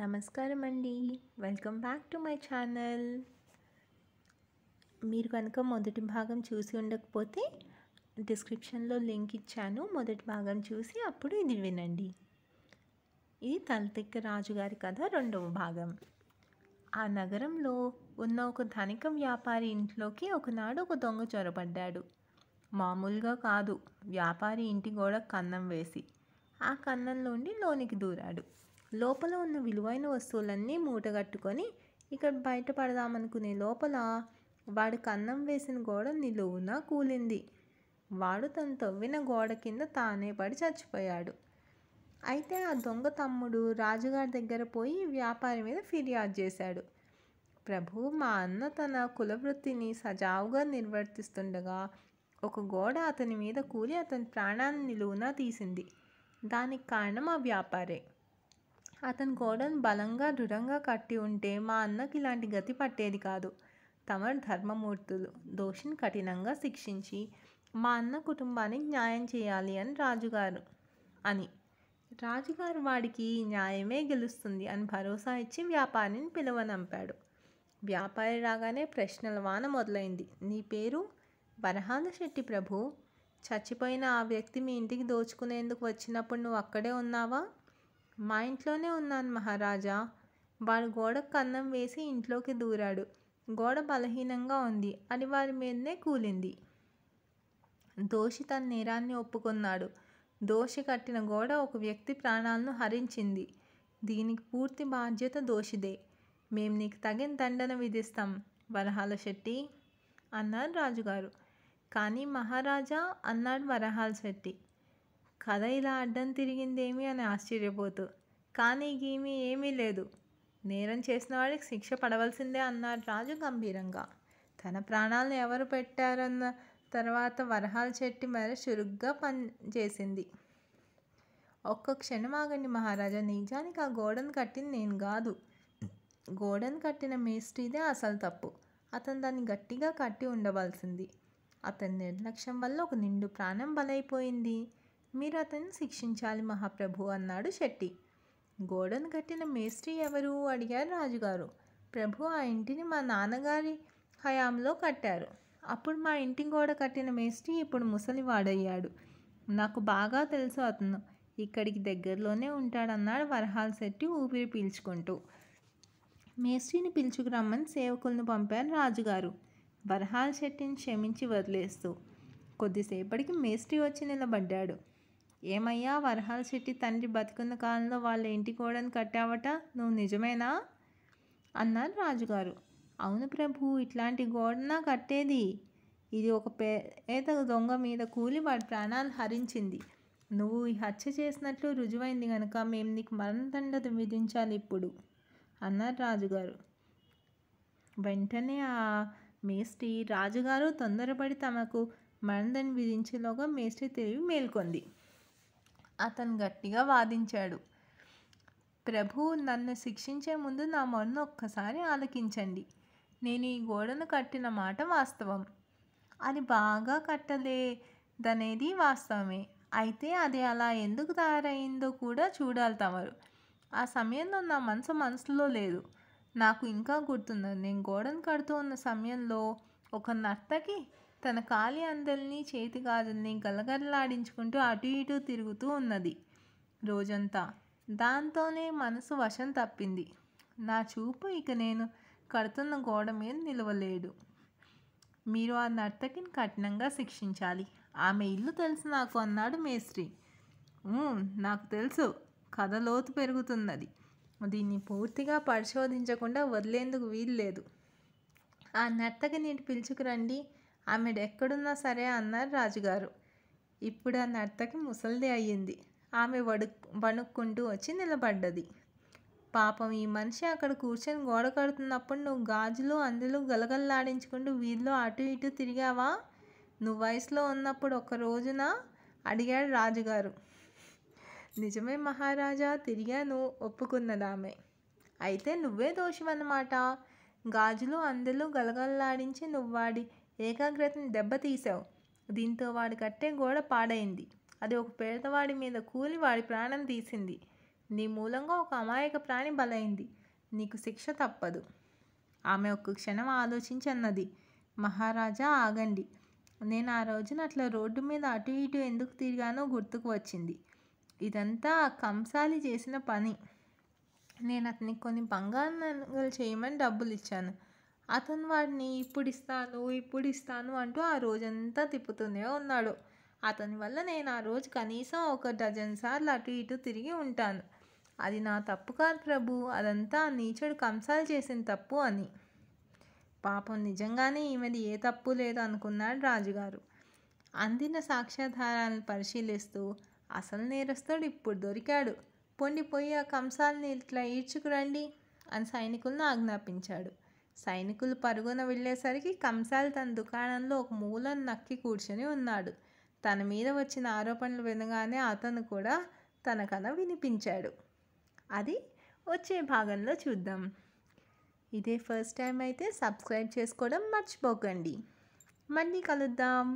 నమస్కారం అండి welcome back to my channel మీరు కనుక మొదటి భాగం చూసి ఉండకపోతే డిస్క్రిప్షన్లో లింక్ ఇచ్చాను మొదటి భాగం చూసి అప్పుడు ఇది వినండి ఇది తలతిక్క రాజుగారి కథ రెండవ భాగం ఆ నగరంలో ఉన్న ఒక ధనిక వ్యాపారి ఇంట్లోకి ఒకనాడు ఒక దొంగ చొరబడ్డాడు మామూలుగా కాదు వ్యాపారి ఇంటి గోడ కన్నం వేసి ఆ కన్నంలోండి లోనికి దూరాడు లోపల ఉన్న విలువైన వస్తువులన్నీ మూటగట్టుకొని ఇక్కడ బయటపడదామనుకునే లోపల వాడు కన్నం వేసిన గోడ నిలువున కూలింది వాడు తను తవ్విన గోడ కింద తానే పడి చచ్చిపోయాడు అయితే ఆ దొంగ తమ్ముడు రాజుగారి దగ్గర పోయి వ్యాపారి మీద ఫిర్యాదు చేశాడు ప్రభు మా అన్న తన కులవృత్తిని సజావుగా నిర్వర్తిస్తుండగా ఒక గోడ అతని మీద కూలి అతని ప్రాణాన్ని నిలువున తీసింది దానికి కారణం ఆ వ్యాపారే అతని గోడను బలంగా దృఢంగా కట్టి ఉంటే మా అన్నకి ఇలాంటి గతి పట్టేది కాదు తమ ధర్మమూర్తులు దోషిని కఠినంగా శిక్షించి మా అన్న కుటుంబానికి న్యాయం చేయాలి అని రాజుగారు అని రాజుగారు వాడికి న్యాయమే గెలుస్తుంది అని భరోసా ఇచ్చి వ్యాపారిని పిలవనంపాడు వ్యాపారి రాగానే ప్రశ్నల వాన మొదలైంది నీ పేరు వరహాల శెట్టి ప్రభు చచ్చిపోయిన ఆ వ్యక్తి మీ ఇంటికి దోచుకునేందుకు వచ్చినప్పుడు నువ్వు అక్కడే ఉన్నావా మా ఇంట్లోనే ఉన్నాను మహారాజా వాడు గోడకు కన్నం వేసి ఇంట్లోకి దూరాడు గోడ బలహీనంగా ఉంది అది వారి మీదనే కూలింది దోషి తన నేరాన్ని ఒప్పుకున్నాడు దోషి కట్టిన గోడ ఒక వ్యక్తి ప్రాణాలను హరించింది దీనికి పూర్తి బాధ్యత దోషిదే మేము నీకు తగిన దండన విధిస్తాం వరహాల శెట్టి అన్నారు రాజుగారు కానీ మహారాజా అన్నాడు వరహాల శెట్టి కథ ఇలా అడ్డం తిరిగిందేమి అని ఆశ్చర్యపోతూ కానీ గీమి ఏమీ లేదు నేరం చేసిన వాడికి శిక్ష పడవలసిందే అన్నాడు రాజు గంభీరంగా తన ప్రాణాలను ఎవరు పెట్టారన్న తర్వాత వరహాల చెట్టి మరీ చురుగ్గా పనిచేసింది ఒక్క క్షణం మహారాజా నిజానికి ఆ గోడను కట్టింది నేను కాదు గోడను కట్టిన మేస్ట్రీదే అసలు తప్పు అతను దాన్ని గట్టిగా కట్టి ఉండవలసింది అతని నిర్లక్ష్యం వల్ల ఒక నిండు ప్రాణం బలైపోయింది మీరు అతన్ని శిక్షించాలి మహాప్రభు అన్నాడు శెట్టి గోడను కట్టిన మేస్త్రి ఎవరు అడిగారు రాజుగారు ప్రభు ఆ ఇంటిని మా నాన్నగారి హయాంలో కట్టారు అప్పుడు మా ఇంటి గోడ కట్టిన మేస్త్రి ఇప్పుడు ముసలివాడయ్యాడు నాకు బాగా తెలుసు అతను ఇక్కడికి దగ్గరలోనే ఉంటాడన్నాడు వరహాల్ శెట్టి ఊపిరి పీల్చుకుంటూ మేస్త్రిని పిలుచుకురమ్మని సేవకులను పంపారు రాజుగారు వరహాల్ శెట్టిని క్షమించి వదిలేస్తూ కొద్దిసేపటికి మేస్త్రి వచ్చి నిలబడ్డాడు ఏమయ్యా వరహాల్ శెట్టి తండ్రి బతుకున్న కాలంలో వాళ్ళ ఇంటి గోడను కట్టావట నువ్వు నిజమేనా అన్నారు రాజుగారు అవును ప్రభు ఇట్లాంటి గోడనా కట్టేది ఇది ఒక పేద దొంగ మీద కూలి వాడి ప్రాణాలు హరించింది నువ్వు ఈ హత్య చేసినట్లు రుజువైంది కనుక మేము నీకు మరణదండ విధించాలి ఇప్పుడు అన్నారు రాజుగారు వెంటనే ఆ మేస్త్రి రాజుగారు తొందరపడి తమకు మరణదండ విధించేలోగా మేస్త్రి తెలివి మేల్కొంది అతను గట్టిగా వాదించాడు ప్రభు నన్ను శిక్షించే ముందు నా మొన్న ఒక్కసారి ఆలకించండి నేను ఈ గోడను కట్టిన మాట వాస్తవం అది బాగా కట్టలేదనేది వాస్తవమే అయితే అది అలా ఎందుకు తయారైందో కూడా చూడాలి తమరు ఆ సమయంలో నా మనసు మనసులో లేదు నాకు ఇంకా గుర్తుంది నేను గోడను కడుతూ ఉన్న సమయంలో ఒక నర్తకి తన కాలి అందల్ని చేతి గాజుల్ని గలగలలాడించుకుంటూ అటు ఇటు తిరుగుతూ ఉన్నది రోజంతా దాంతోనే మనసు వశం తప్పింది నా చూపు ఇక నేను కడుతున్న గోడ మీద నిలవలేడు మీరు ఆ నర్తకిని కఠినంగా శిక్షించాలి ఆమె ఇల్లు తెలుసు నాకు అన్నాడు మేస్త్రి నాకు తెలుసు కథ లోతు పెరుగుతున్నది దీన్ని పూర్తిగా పరిశోధించకుండా వదిలేందుకు వీల్లేదు ఆ నర్తకి నేను పిలుచుకురండి ఆమె ఎక్కడున్నా సరే అన్నారు రాజుగారు ఇప్పుడు ఆ నర్తకి ముసలిది అయ్యింది ఆమె వడు వణుక్కుంటూ వచ్చి నిలబడ్డది పాపం ఈ మనిషి అక్కడ కూర్చొని గోడ కడుతున్నప్పుడు నువ్వు గాజులు అందులో గలగల్లాడించుకుంటూ వీధిలో అటు ఇటు తిరిగావా నువ్వు వయసులో ఉన్నప్పుడు ఒక రోజున అడిగాడు రాజుగారు నిజమే మహారాజా తిరిగాను ఒప్పుకున్నదామె అయితే నువ్వే దోషం అన్నమాట గాజులు అందులో గలగల్లాడించి నువ్వాడి ఏకాగ్రతని దెబ్బతీసావు దీంతో వాడి కట్టే గోడ పాడైంది అది ఒక పేదవాడి మీద కూలి వాడి ప్రాణం తీసింది నీ మూలంగా ఒక అమాయక ప్రాణి బలైంది నీకు శిక్ష తప్పదు ఆమె ఒక్క క్షణం ఆలోచించి అన్నది మహారాజా ఆగండి నేను ఆ రోజున అట్లా రోడ్డు మీద అటు ఇటు ఎందుకు తిరిగానో గుర్తుకు వచ్చింది ఇదంతా కంసాలి చేసిన పని నేను అతనికి కొన్ని బంగారు నగలు చేయమని డబ్బులు ఇచ్చాను అతను వాడిని ఇప్పుడు ఇస్తాను ఇప్పుడు ఇస్తాను అంటూ ఆ రోజంతా తిప్పుతూనే ఉన్నాడు అతని వల్ల నేను ఆ రోజు కనీసం ఒక డజన్ సార్లు అటు ఇటు తిరిగి ఉంటాను అది నా తప్పు కాదు ప్రభు అదంతా నీచుడు కంసాలు చేసిన తప్పు అని పాపం నిజంగానే ఈమెది ఏ తప్పు లేదు అనుకున్నాడు రాజుగారు అందిన సాక్ష్యాధారాలను పరిశీలిస్తూ అసలు నేరస్తుడు ఇప్పుడు దొరికాడు పొండిపోయి ఆ కంసాలని ఇట్లా ఈడ్చుకురండి అని సైనికులను ఆజ్ఞాపించాడు సైనికులు పరుగున వెళ్ళేసరికి కంసాల్ తన దుకాణంలో ఒక మూలను నక్కి కూర్చొని ఉన్నాడు తన మీద వచ్చిన ఆరోపణలు వినగానే అతను కూడా తన కథ వినిపించాడు అది వచ్చే భాగంలో చూద్దాం ఇదే ఫస్ట్ టైం అయితే సబ్స్క్రైబ్ చేసుకోవడం మర్చిపోకండి మళ్ళీ కలుద్దాం